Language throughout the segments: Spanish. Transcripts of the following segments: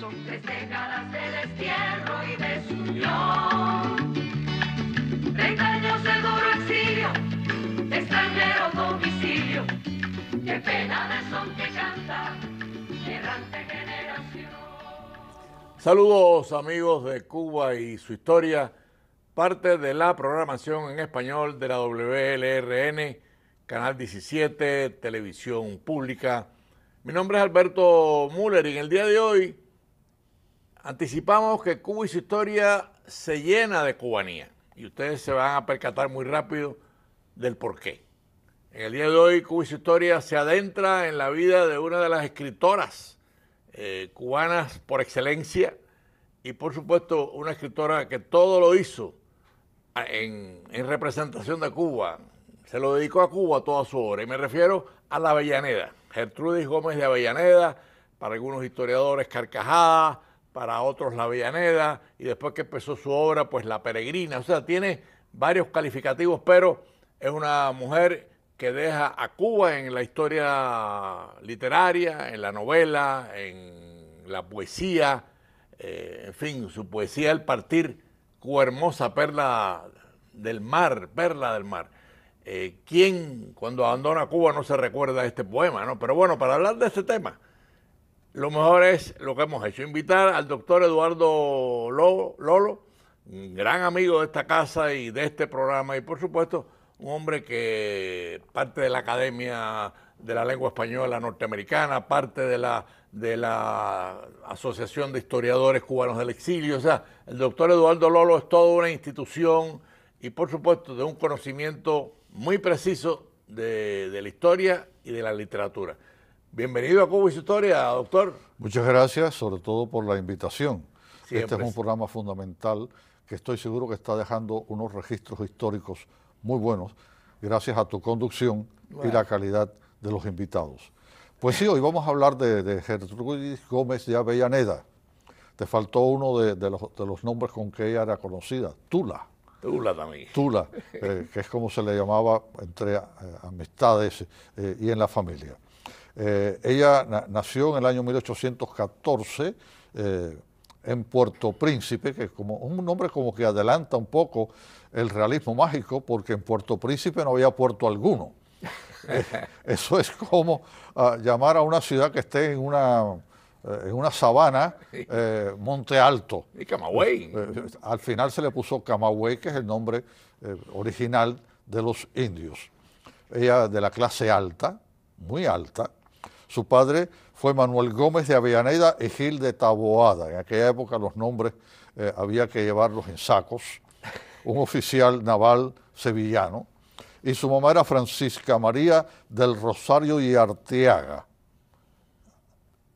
son tres décadas del destierro y desunión. Treinta años de duro exilio, de extranjero domicilio. Qué pena de son que canta, errante generación. Saludos amigos de Cuba y su historia, parte de la programación en español de la WLRN, Canal 17, Televisión Pública. Mi nombre es Alberto Müller y en el día de hoy Anticipamos que Cuba y su historia se llena de cubanía y ustedes se van a percatar muy rápido del por qué. En el día de hoy, Cuba y su historia se adentra en la vida de una de las escritoras eh, cubanas por excelencia y por supuesto una escritora que todo lo hizo en, en, representación de Cuba. Se lo dedicó a Cuba toda su obra y me refiero a la Avellaneda. Gertrudis Gómez de Avellaneda, para algunos historiadores Carcajada, para otros La Villaneda y después que empezó su obra, pues La Peregrina. O sea, tiene varios calificativos, pero es una mujer que deja a Cuba en la historia literaria, en la novela, en la poesía, eh, en fin, su poesía El Partir, Cuba hermosa, perla del mar, perla del mar. Eh, ¿Quién cuando abandona Cuba no se recuerda este poema? ¿no? Pero bueno, para hablar de ese tema, lo mejor es lo que hemos hecho, invitar al doctor Eduardo Lolo, gran amigo de esta casa y de este programa, y por supuesto, un hombre que parte de la Academia de la Lengua Española Norteamericana, parte de la, de la Asociación de Historiadores Cubanos del Exilio, o sea, el doctor Eduardo Lolo es toda una institución y por supuesto de un conocimiento muy preciso de la historia y de la literatura. Bienvenido a Cuba y su historia, doctor. Muchas gracias, sobre todo por la invitación. Este es un programa fundamental que estoy seguro que está dejando unos registros históricos muy buenos, gracias a tu conducción y la calidad de los invitados. Pues sí, hoy vamos a hablar de, Gertrudis Gómez de Avellaneda. Te faltó uno de, los, nombres con que ella era conocida, Tula. Tula también. Tula, eh, que es como se le llamaba entre eh, amistades eh, y en la familia. Eh, ella nació en el año 1814 eh, en Puerto Príncipe, que es como un nombre como que adelanta un poco el realismo mágico, porque en Puerto Príncipe no había puerto alguno. Eh, eso es como ah, llamar a una ciudad que esté en una, una sabana, Monte Alto. Y Camagüey. al final se le puso Camagüey, que es el nombre original de los indios. Ella de la clase alta, muy alta, su padre fue Manuel Gómez de Avellaneda y Gil de Taboada. En aquella época los nombres eh, había que llevarlos en sacos. Un oficial naval sevillano. Y su mamá era Francisca María del Rosario y Arteaga.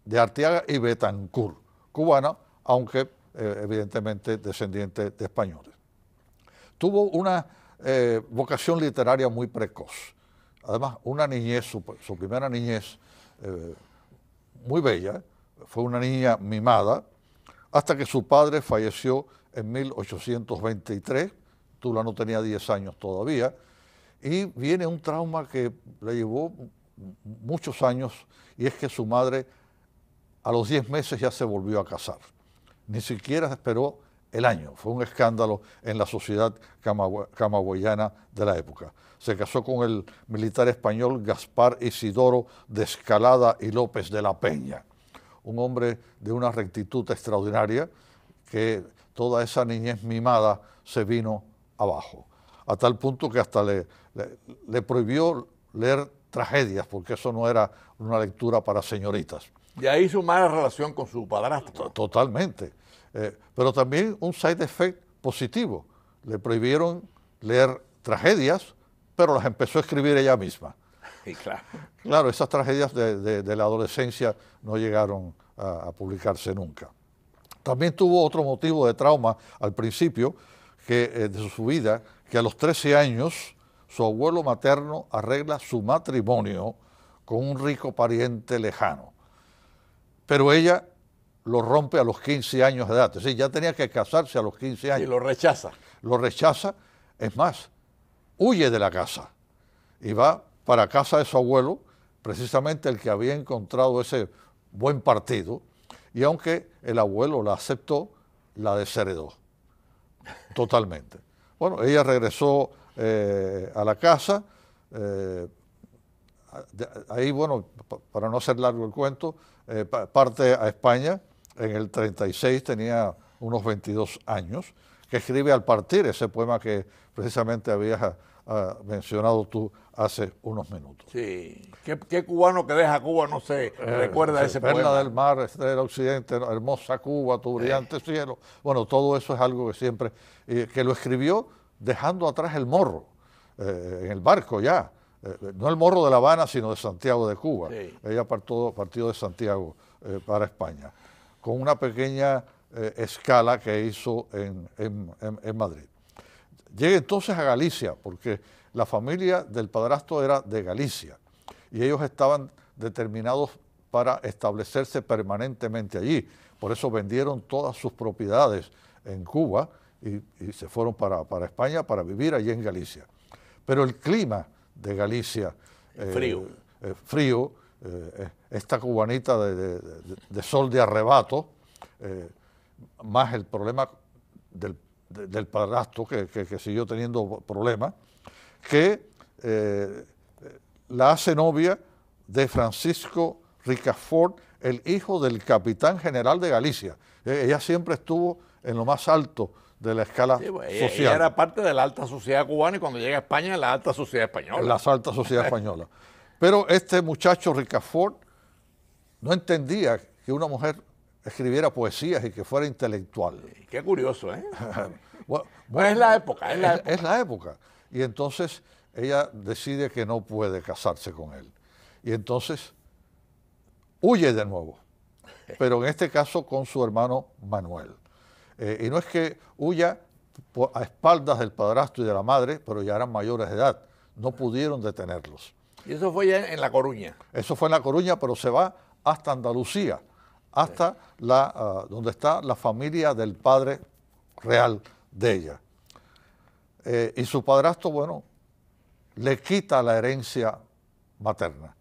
De Arteaga y Betancur, Cubana, aunque eh, evidentemente descendiente de españoles. Tuvo una eh, vocación literaria muy precoz. Además, una niñez, su primera niñez, eh, muy bella, fue una niña mimada, hasta que su padre falleció en 1823, Tula no tenía 10 años todavía, y viene un trauma que le llevó muchos años, y es que su madre a los 10 meses ya se volvió a casar, ni siquiera esperó el año. Fue un escándalo en la sociedad camagüeyana de la época. Se casó con el militar español Gaspar Isidoro de Escalada y López de la Peña, un hombre de una rectitud extraordinaria que toda esa niñez mimada se vino abajo, a tal punto que hasta le, prohibió leer tragedias, porque eso no era una lectura para señoritas. Y ahí su mala relación con su padrastro. Totalmente eh, pero también un side effect positivo. Le prohibieron leer tragedias, pero las empezó a escribir ella misma. claro. esas tragedias de, la adolescencia no llegaron a, publicarse nunca. También tuvo otro motivo de trauma al principio que, eh, de su vida, que a los 13 años su abuelo materno arregla su matrimonio con un rico pariente lejano. Pero ella lo rompe a los 15 años de edad. Es decir, ya tenía que casarse a los 15 años. Y lo rechaza. Lo rechaza, es más, huye de la casa y va para casa de su abuelo, precisamente el que había encontrado ese buen partido, y aunque el abuelo la aceptó, la desheredó totalmente. Bueno, ella regresó eh, a la casa, eh, ahí, bueno, para no hacer largo el cuento, eh, parte a España, en el 36 tenía unos 22 años, que escribe al partir ese poema que precisamente habías ah, mencionado tú hace unos minutos. Sí, ¿qué, cubano que deja Cuba no se eh, recuerda a ese Perla poema? del mar, del occidente, hermosa Cuba, tu brillante cielo. Bueno, todo eso es algo que siempre, que lo escribió dejando atrás el morro, eh, en el barco ya. Eh, no el morro de La Habana, sino de Santiago de Cuba. Ella partió de Santiago para España con una pequeña eh, escala que hizo en, Madrid. Llegué entonces a Galicia, porque la familia del padrastro era de Galicia y ellos estaban determinados para establecerse permanentemente allí. Por eso vendieron todas sus propiedades en Cuba y, se fueron para, España para vivir allí en Galicia. Pero el clima de Galicia, frío, eh, eh, frío eh, eh, esta cubanita de, sol de arrebato, eh, más el problema del, del que, siguió teniendo problemas, que la hace novia de Francisco Ricafort, el hijo del capitán general de Galicia. ella siempre estuvo en lo más alto de la escala pues, social. Ella era parte de la alta sociedad cubana y cuando llega a España, la alta sociedad española. La alta sociedad española. Pero este muchacho Ricafort no entendía que una mujer escribiera poesías y que fuera intelectual. Qué curioso, ¿eh? bueno, es la época, es la época. Es la época. Y entonces ella decide que no puede casarse con él. Y entonces huye de nuevo, pero en este caso con su hermano Manuel. Eh, y no es que huya a espaldas del padrastro y de la madre, pero ya eran mayores de edad, no pudieron detenerlos. Y eso fue ya en La Coruña. Eso fue en La Coruña, pero se va hasta Andalucía, hasta la, ah, donde está la familia del padre real de ella. Eh, y su padrastro, bueno, le quita la herencia materna.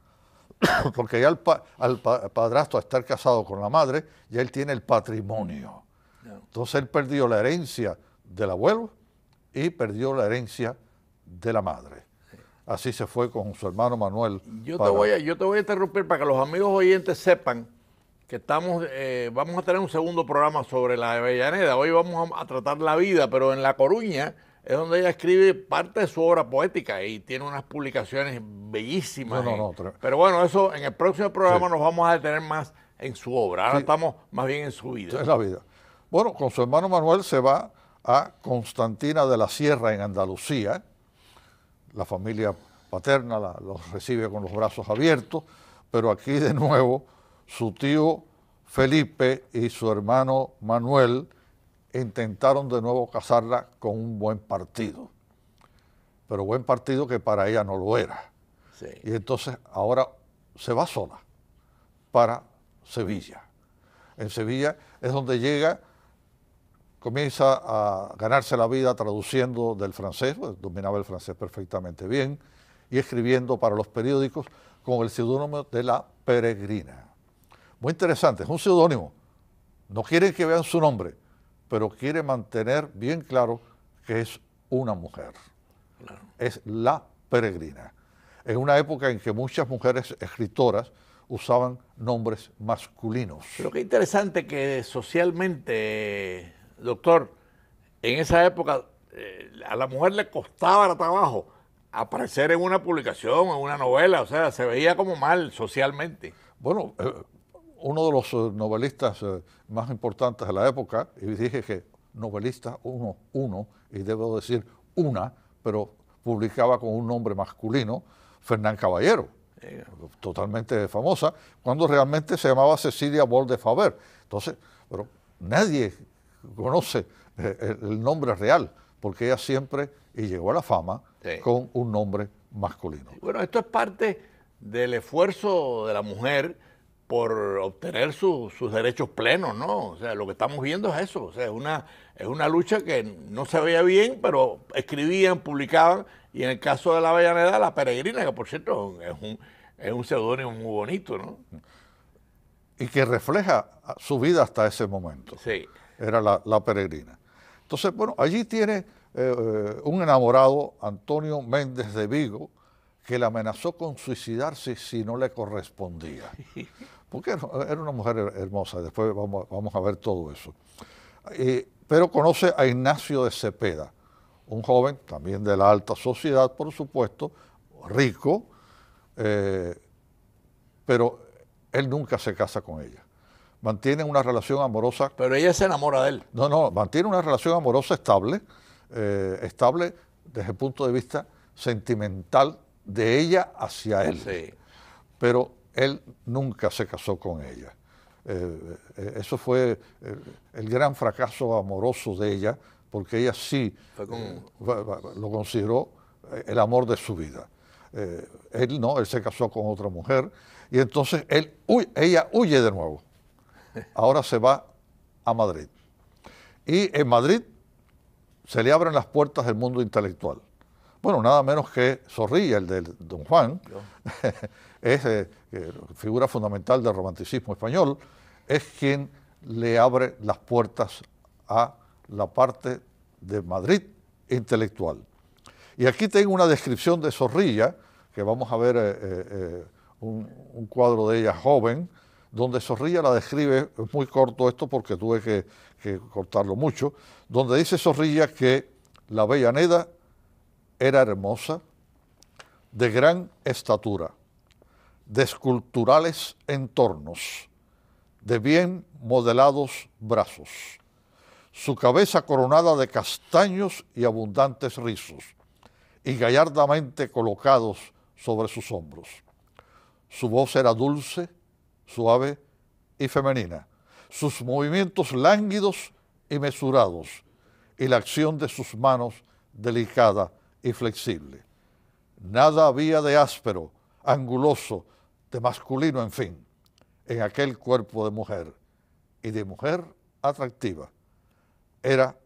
Porque ya el al padrastro, a estar casado con la madre, ya él tiene el patrimonio. Entonces él perdió la herencia del abuelo y perdió la herencia de la madre así se fue con su hermano Manuel. Yo, te, voy a, yo te voy a interrumpir para que los amigos oyentes sepan que estamos, eh, vamos a tener un segundo programa sobre la Avellaneda. Hoy vamos a, tratar la vida, pero en La Coruña es donde ella escribe parte de su obra poética y tiene unas publicaciones bellísimas. pero bueno, eso en el próximo programa nos vamos a detener más en su obra. Ahora estamos más bien en su vida. Es la vida. Bueno, con su hermano Manuel se va a Constantina de la Sierra en Andalucía la familia paterna la, los recibe con los brazos abiertos, pero aquí de nuevo su tío Felipe y su hermano Manuel intentaron de nuevo casarla con un buen partido, pero buen partido que para ella no lo era. Y entonces ahora se va sola para Sevilla. En Sevilla es donde llega comienza a ganarse la vida traduciendo del francés, pues, dominaba el francés perfectamente bien, y escribiendo para los periódicos con el seudónimo de la peregrina. Muy interesante, es un seudónimo. No quiere que vean su nombre, pero quiere mantener bien claro que es una mujer. Es la peregrina. En una época en que muchas mujeres escritoras usaban nombres masculinos. Pero qué interesante que socialmente Doctor, en esa época eh, a la mujer le costaba el trabajo aparecer en una publicación, en una novela, o sea, se veía como mal socialmente. Bueno, eh, uno de los eh, novelistas más importantes de la época, y dije que novelista uno, uno, y debo decir una, pero publicaba con un nombre masculino, Fernán Caballero, totalmente famosa, cuando realmente se llamaba Cecilia Bol de Faber. Entonces, pero nadie conoce eh, el nombre real, porque ella siempre y llegó a la fama con un nombre masculino. Bueno, esto es parte del esfuerzo de la mujer por obtener sus derechos plenos, ¿no? O sea, lo que estamos viendo es eso, o sea, es una, es una lucha que no se veía bien, pero escribían, publicaban, y en el caso de la Vallaneda, la peregrina, que por cierto es un, es un seudónimo muy bonito, ¿no? Y que refleja su vida hasta ese momento. Sí era la, peregrina. Entonces, bueno, allí tiene eh, eh, un enamorado, Antonio Méndez de Vigo, que le amenazó con suicidarse si no le correspondía. Porque era una mujer hermosa, después vamos, a ver todo eso. Eh, pero conoce a Ignacio de Cepeda, un joven también de la alta sociedad, por supuesto, rico, pero él nunca se casa con ella mantienen una relación amorosa. Pero ella se enamora de él. No, no, mantiene una relación amorosa estable, eh, estable desde el punto de vista sentimental de ella hacia él. Pero él nunca se casó con ella. Eh, eh, eso fue el, gran fracaso amoroso de ella, porque ella sí lo consideró el amor de su vida. él no, él se casó con otra mujer y entonces él, ella huye de nuevo ahora se va a Madrid. Y en Madrid se le abren las puertas del mundo intelectual. Bueno, nada menos que Zorrilla, el de Don Juan, es eh, figura fundamental del romanticismo español, es quien le abre las puertas a la parte de Madrid intelectual. Y aquí tengo una descripción de Zorrilla, que vamos a ver eh, eh, un, cuadro de ella joven, donde Zorrilla la describe, es muy corto esto porque tuve que, cortarlo mucho, donde dice Zorrilla que la bella Neda era hermosa, de gran estatura, de esculturales entornos, de bien modelados brazos, su cabeza coronada de castaños y abundantes rizos, y gallardamente colocados sobre sus hombros. Su voz era dulce, suave y femenina, sus movimientos lánguidos y mesurados, y la acción de sus manos delicada y flexible. Nada había de áspero, anguloso, de masculino, en fin, en aquel cuerpo de mujer, y de mujer atractiva. Era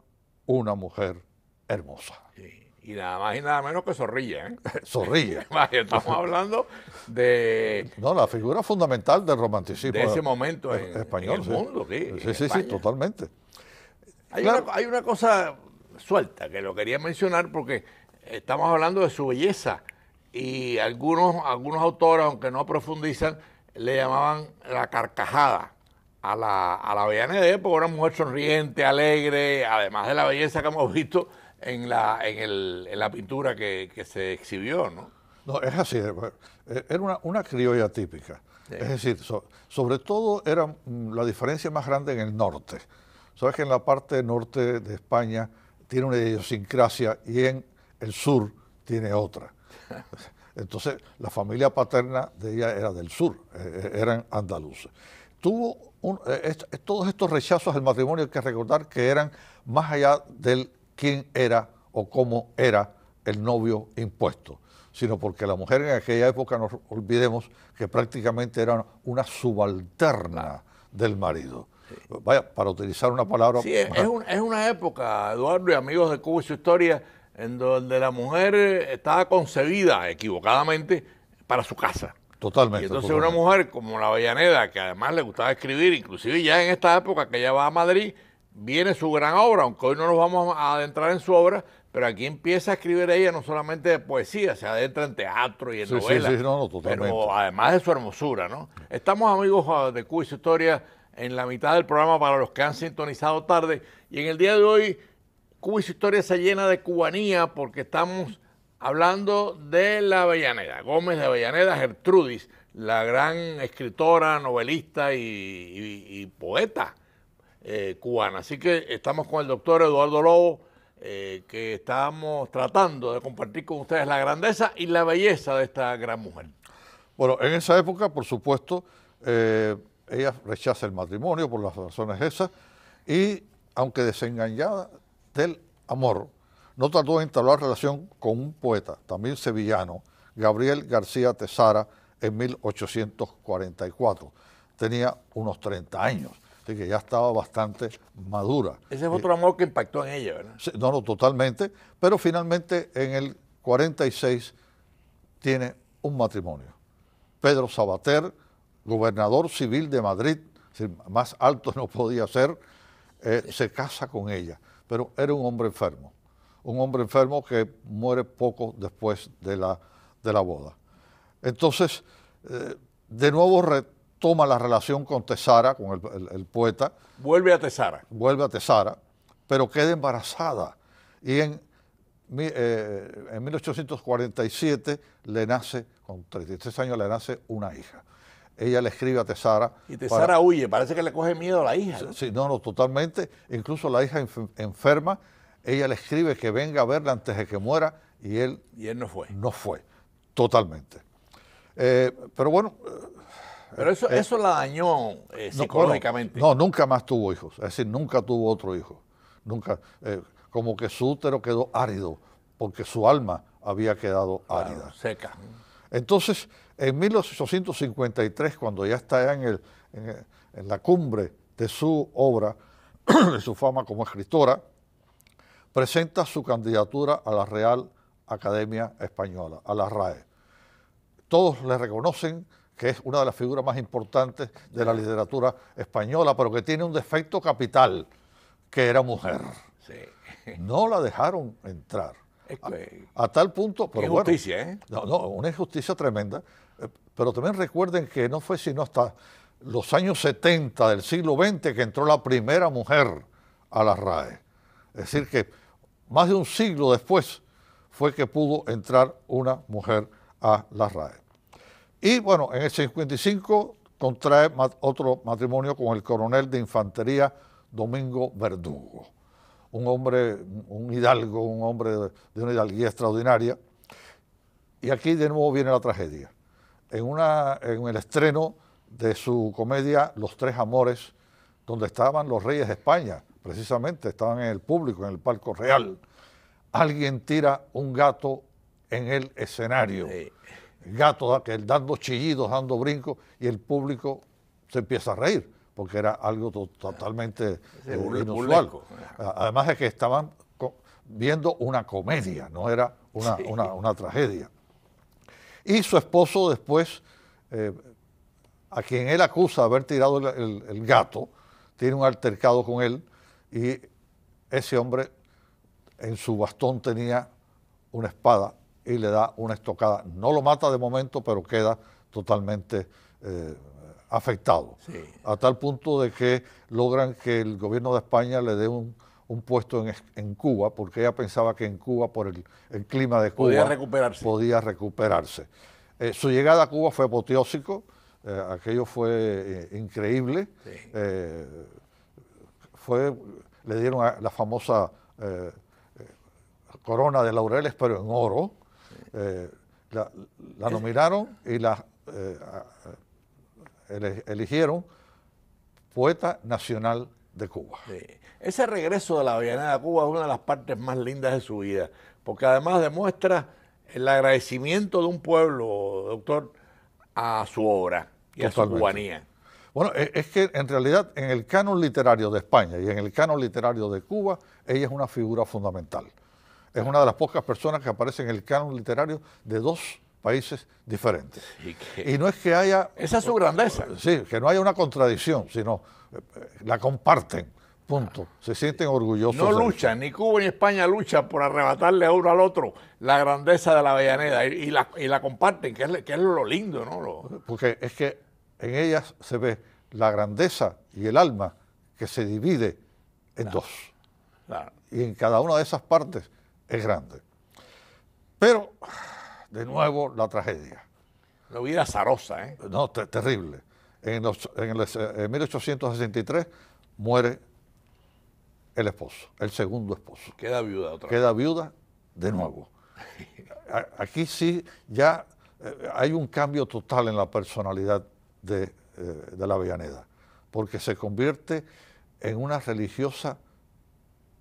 una mujer hermosa y nada más y nada menos que Zorrilla. ¿eh? Zorrilla. Estamos hablando de... No, la figura fundamental del romanticismo. De ese momento en, español, el mundo, sí. Sí, sí, sí, totalmente. Hay, una, cosa suelta que lo quería mencionar porque estamos hablando de su belleza y algunos, algunos autores, aunque no profundizan, le llamaban la carcajada. A la, a la de porque era una mujer sonriente, alegre, además de la belleza que hemos visto, en la, en, la pintura que, se exhibió, ¿no? No, es así, eh, pues, eh, era una, criolla típica. Es decir, sobre todo era mm, la diferencia más grande en el norte. Sabes que en la parte norte de España tiene una idiosincrasia y en el sur tiene otra. Entonces, la familia paterna de ella era del sur, eh, eran andaluces. Tuvo todos estos rechazos al matrimonio, hay que recordar que eran más allá del quién era o cómo era el novio impuesto, sino porque la mujer en aquella época, no olvidemos, que prácticamente era una subalterna del marido. Vaya, para utilizar una palabra... Sí, es, una época, Eduardo y amigos de Cuba y su historia, en donde la mujer estaba concebida equivocadamente para su casa. Totalmente. Y entonces una mujer como la Avellaneda, que además le gustaba escribir, inclusive ya en esta época que ella va a Madrid, viene su gran obra, aunque hoy no nos vamos a adentrar en su obra, pero aquí empieza a escribir ella no solamente de poesía, se adentra en teatro y en novela, sí, sí, no, pero además de su hermosura, ¿no? Estamos amigos ah, de Cuba y su historia en la mitad del programa para los que han sintonizado tarde y en el día de hoy Cuba y su historia se llena de cubanía porque estamos hablando de la Avellaneda, Gómez de Avellaneda, Gertrudis, la gran escritora, novelista y poeta eh, cubana. Así que estamos con el doctor Eduardo Lobo, eh, que estamos tratando de compartir con ustedes la grandeza y la belleza de esta gran mujer. Bueno, en esa época, por supuesto, eh, ella rechaza el matrimonio por las razones esas y, aunque desengañada del amor, no tardó en instalar relación con un poeta, también sevillano, Gabriel García Tesara, en 1844. Tenía unos 30 años. Así este, que ya estaba bastante madura. Ese es eh, otro amor que impactó en ella, ¿verdad? No, no, totalmente. Pero finalmente en el 46 tiene un matrimonio. Pedro Sabater, gobernador civil de Madrid, más alto no podía ser, eh, se casa con ella. Pero era un hombre enfermo. Un hombre enfermo que muere poco después de la, de la boda. Entonces, eh, de nuevo toma la relación con Tesara, con el, poeta. Vuelve a Tesara. Vuelve a Tesara, pero queda embarazada. Y en, eh, en 1847 le nace, con 33 años, le nace una hija ella le escribe a Tesara. Y Tesara huye, parece que le coge miedo a la hija. Sí, no, no, totalmente. Incluso la hija enferma, ella le escribe que venga a verla antes de que muera y él... Y él no fue. No fue, totalmente. Eh, pero bueno, pero eso, eh, eso la dañó eh, psicológicamente. No, nunca más tuvo hijos. Es decir, nunca tuvo otro hijo. Nunca. Eh, como que su útero quedó árido, porque su alma había quedado árida. Seca. Entonces, en 1853, cuando ya está en, el, en la cumbre de su obra, de su fama como escritora, presenta su candidatura a la Real Academia Española, a la RAE. Todos le reconocen que es una de las figuras más importantes de la literatura española, pero que tiene un defecto capital, que era mujer. No la dejaron entrar. a, tal punto, pero injusticia, ¿eh? No, una injusticia tremenda. Eh, pero también recuerden que no fue sino hasta los años 70 del siglo XX que entró la primera mujer a las RAE. Es decir, que más de un siglo después fue que pudo entrar una mujer a las RAE. Y bueno, en el 55 contrae otro matrimonio con el coronel de infantería Domingo Verdugo, un hombre, un hidalgo, un hombre de, una hidalguía extraordinaria. Y aquí de nuevo viene la tragedia. En, una, en el estreno de su comedia Los Tres Amores, donde estaban los reyes de España, precisamente, estaban en el público, en el palco real, alguien tira un gato en el escenario gato dando chillidos, dando brincos, y el público se empieza a reír, porque era algo totalmente eh, inusual. Además de que estaban viendo una comedia, no era una, tragedia. Y su esposo después, eh, a quien él acusa de haber tirado el gato, tiene un altercado con él y ese hombre en su bastón tenía una espada y le da una estocada. No lo mata de momento, pero queda totalmente eh, afectado. A tal punto de que logran que el gobierno de España le dé un, puesto en, Cuba, porque ella pensaba que en Cuba, por el, clima de Cuba, podía recuperarse. Eh, su llegada a Cuba fue apoteósico, eh, aquello fue increíble. fue, le dieron la famosa corona de laureles, pero en oro. Eh, la, nominaron y la eh, eligieron poeta nacional de Cuba. Ese regreso de la Avellaneda a Cuba es una de las partes más lindas de su vida, porque además demuestra el agradecimiento de un pueblo, doctor, a su obra y a su cubanía. Bueno, e-, es que en realidad en el canon literario de España y en el canon literario de Cuba, ella es una figura fundamental es una de las pocas personas que aparece en el canon literario de dos países diferentes. Y, no es que haya... Esa es su grandeza. Sí, que no haya una contradicción, sino eh, eh, la comparten. Punto. Se sienten orgullosos. No luchan, ni Cuba ni España luchan por arrebatarle a uno al otro la grandeza de la Avellaneda y, la, comparten, que es, que es, lo lindo, ¿no? Porque es que en ellas se ve la grandeza y el alma que se divide en dos. Y en cada una de esas partes es grande. Pero, de nuevo, la tragedia. La vida azarosa, ¿eh? No, terrible. En, 1863 muere el esposo, el segundo esposo. Queda viuda otra vez. Queda viuda de nuevo. Aquí sí ya eh, hay un cambio total en la personalidad de, eh, de la Avellaneda, porque se convierte en una religiosa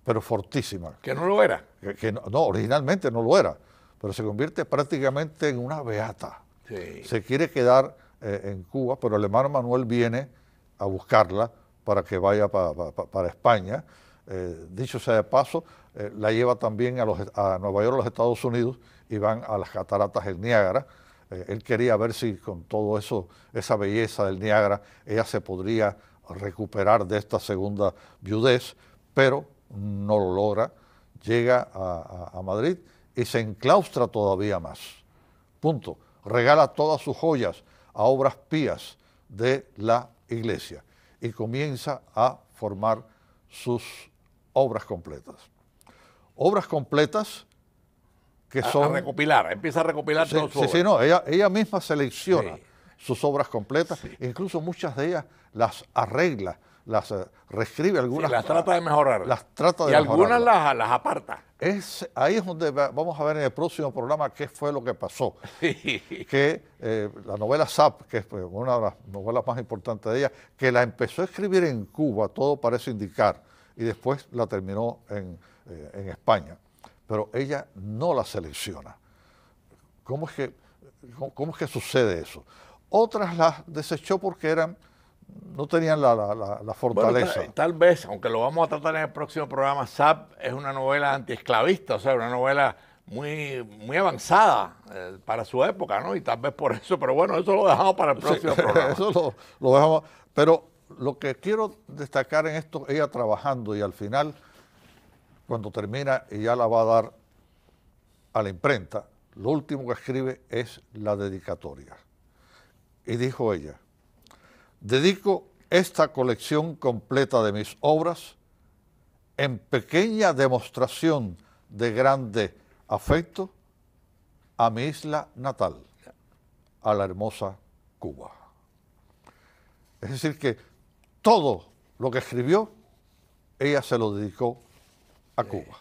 pero fortísima. Que no lo era. Que, no, originalmente no lo era, pero se convierte prácticamente en una beata. Sí. Se quiere quedar eh, en Cuba, pero el hermano Manuel viene a buscarla para que vaya para España. Eh, dicho sea de paso, eh, la lleva también a, a, Nueva York, a los Estados Unidos, y van a las cataratas del Niágara. él quería ver si con todo eso, esa belleza del Niágara, ella se podría recuperar de esta segunda viudez, pero no lo logra, llega a, Madrid y se enclaustra todavía más. Punto. Regala todas sus joyas a obras pías de la iglesia y comienza a formar sus obras completas. Obras completas que son... A recopilar, empieza a recopilar sí, sí, Sí, no, ella, misma selecciona sus obras completas, incluso muchas de ellas las arregla las eh, reescribe algunas. las trata de mejorar. Las trata de y algunas las, las, aparta. Es, ahí es donde vamos a ver en el próximo programa qué fue lo que pasó. que eh, la novela SAP, que es pues, una de las novelas más importantes de ella, que la empezó a escribir en Cuba, todo parece indicar, y después la terminó en, eh, España. Pero ella no la selecciona. ¿Cómo es que, cómo es que sucede eso? Otras las desechó porque eran no tenían la, fortaleza. tal, vez, aunque lo vamos a tratar en el próximo programa, SAP es una novela antiesclavista, o sea, una novela muy, muy avanzada eh, para su época, ¿no? Y tal vez por eso, pero bueno, eso lo dejamos para el próximo programa. Eso lo, dejamos. Pero lo que quiero destacar en esto, ella trabajando y al final, cuando termina, y ya la va a dar a la imprenta, lo último que escribe es la dedicatoria. Y dijo ella, Dedico esta colección completa de mis obras en pequeña demostración de grande afecto a mi isla natal, a la hermosa Cuba. Es decir, que todo lo que escribió, ella se lo dedicó a Cuba.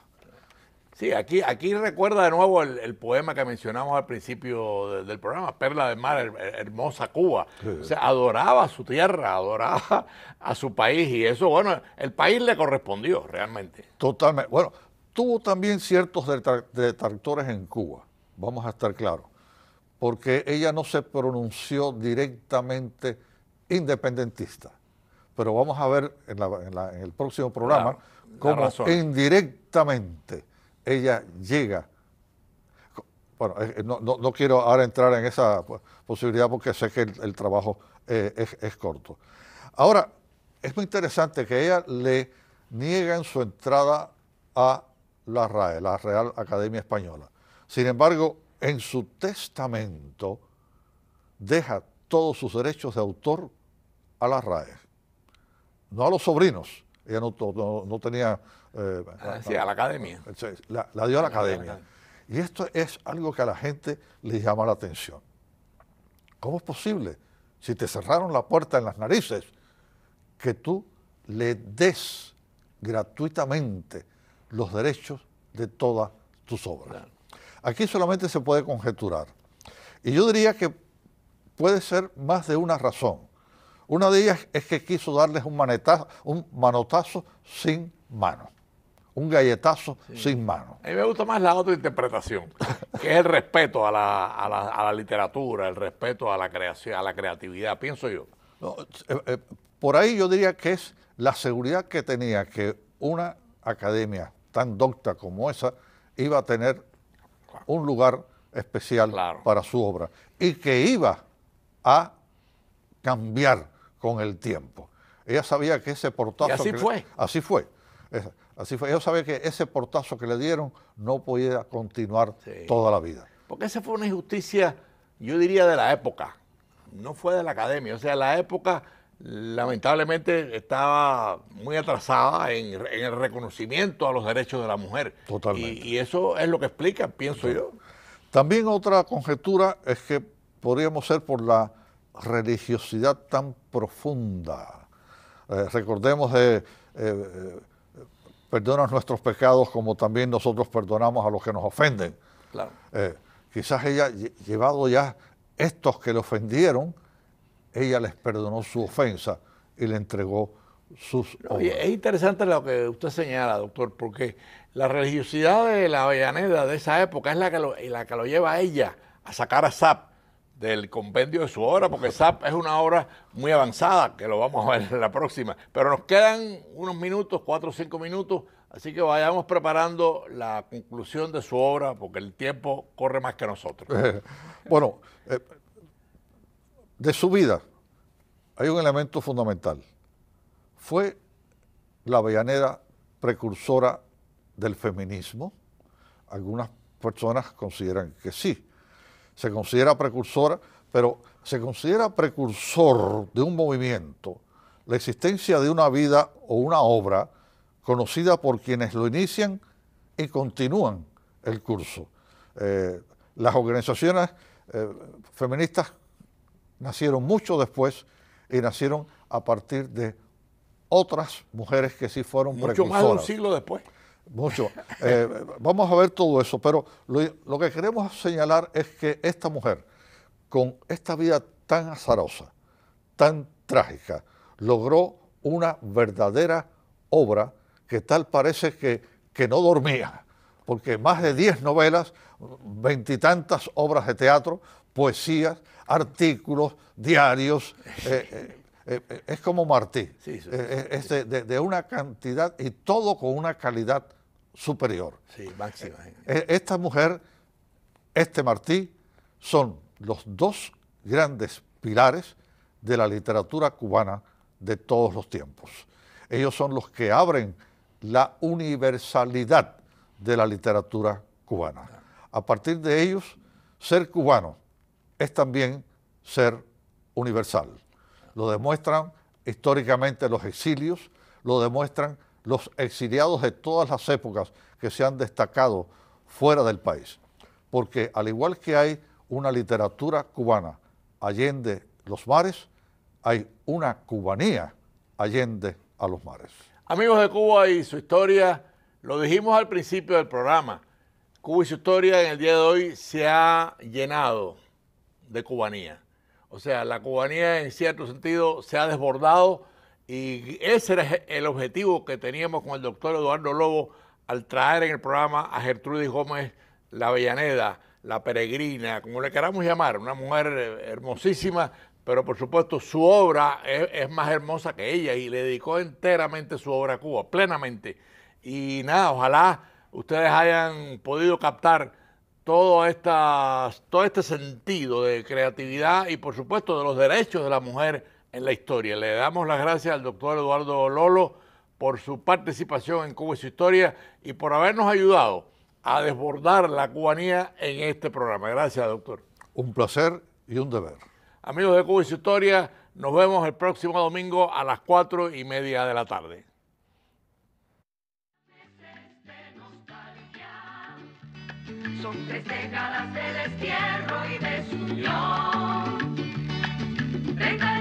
Sí, aquí, aquí recuerda de nuevo el, poema que mencionamos al principio del programa, Perla de Mar, hermosa Cuba. O sea, adoraba su tierra, adoraba a su país y eso, bueno, el país le correspondió realmente. Totalmente. Bueno, tuvo también ciertos detractores en Cuba, vamos a estar claros, porque ella no se pronunció directamente independentista. Pero vamos a ver en, el próximo programa cómo indirectamente ella llega. Bueno, no, quiero ahora entrar en esa posibilidad porque sé que el, trabajo eh, es, corto. Ahora, es muy interesante que ella le en su entrada a la RAE, la Real Academia Española. Sin embargo, en su testamento deja todos sus derechos de autor a la RAE, no a los sobrinos. Ella no, no tenía eh, ah, sí, a la academia. La, dio a la, academia. Y esto es algo que a la gente le llama la atención. ¿Cómo es posible, si te cerraron la puerta en las narices, que tú le des gratuitamente los derechos de todas tus obras? Aquí solamente se puede conjeturar. Y yo diría que puede ser más de una razón. Una de ellas es que quiso darles un, manetazo, un manotazo sin mano un galletazo sin mano. A mí me gusta más la otra interpretación, que es el respeto a la, literatura, el respeto a la creación, a la creatividad, pienso yo. Eh, eh, por ahí yo diría que es la seguridad que tenía que una academia tan docta como esa iba a tener un lugar especial para su obra y que iba a cambiar con el tiempo. Ella sabía que ese portazo... así fue. así fue. Así fue. Ellos sabían que ese portazo que le dieron no podía continuar toda la vida. Porque esa fue una injusticia, yo diría, de la época. No fue de la academia. O sea, la época lamentablemente estaba muy atrasada en, el reconocimiento a los derechos de la mujer. Totalmente. Y, eso es lo que explica, pienso yo. También otra conjetura es que podríamos ser por la religiosidad tan profunda. Eh, recordemos de... Eh, eh, Perdona nuestros pecados como también nosotros perdonamos a los que nos ofenden. Eh, quizás ella, llevado ya estos que le ofendieron, ella les perdonó su ofensa y le entregó sus es interesante lo que usted señala, doctor, porque la religiosidad de la Avellaneda de esa época es la que lo, la que lo lleva a ella a sacar a Zap del compendio de su obra, porque SAP es una obra muy avanzada, que lo vamos a ver en la próxima. Pero nos quedan unos minutos, cuatro o cinco minutos, así que vayamos preparando la conclusión de su obra, porque el tiempo corre más que nosotros. bueno, eh, de su vida hay un elemento fundamental. Fue la avellanera precursora del feminismo. Algunas personas consideran que sí, se considera precursora, pero se considera precursor de un movimiento la existencia de una vida o una obra conocida por quienes lo inician y continúan el curso. Eh, las organizaciones eh, feministas nacieron mucho después y nacieron a partir de otras mujeres que sí fueron precursoras. Mucho más de un siglo después mucho. Eh, vamos a ver todo eso, pero lo, que queremos señalar es que esta mujer, con esta vida tan azarosa, tan trágica, logró una verdadera obra que tal parece que, no dormía, porque más de 10 novelas, veintitantas obras de teatro, poesías, artículos, diarios, eh, eh, eh, eh, es como Martí, eh, este, de, de, una cantidad y todo con una calidad superior. Sí, máxima. esta mujer, este Martí, son los dos grandes pilares de la literatura cubana de todos los tiempos. Ellos son los que abren la universalidad de la literatura cubana. A partir de ellos, ser cubano es también ser universal. Lo demuestran históricamente los exilios, lo demuestran los exiliados de todas las épocas que se han destacado fuera del país. Porque al igual que hay una literatura cubana allende los mares, hay una cubanía allende a los mares. Amigos de Cuba y su historia, lo dijimos al principio del programa, Cuba y su historia en el día de hoy se ha llenado de cubanía. O sea, la cubanía en cierto sentido se ha desbordado y ese era el objetivo que teníamos con el doctor Eduardo Lobo al traer en el programa a Gertrudis Gómez la Avellaneda, la peregrina, como le queramos llamar, una mujer hermosísima, pero por supuesto su obra es, es, más hermosa que ella y le dedicó enteramente su obra a Cuba, plenamente. Y nada, ojalá ustedes hayan podido captar todo, todo este sentido de creatividad y por supuesto de los derechos de la mujer en la historia. Le damos las gracias al doctor Eduardo Lolo por su participación en Cuba y su historia y por habernos ayudado a desbordar la cubanía en este programa. Gracias, doctor. Un placer y un deber. Amigos de Cuba y su historia, nos vemos el próximo domingo a las cuatro y media de la tarde. son tres décadas de destierro y de suyo.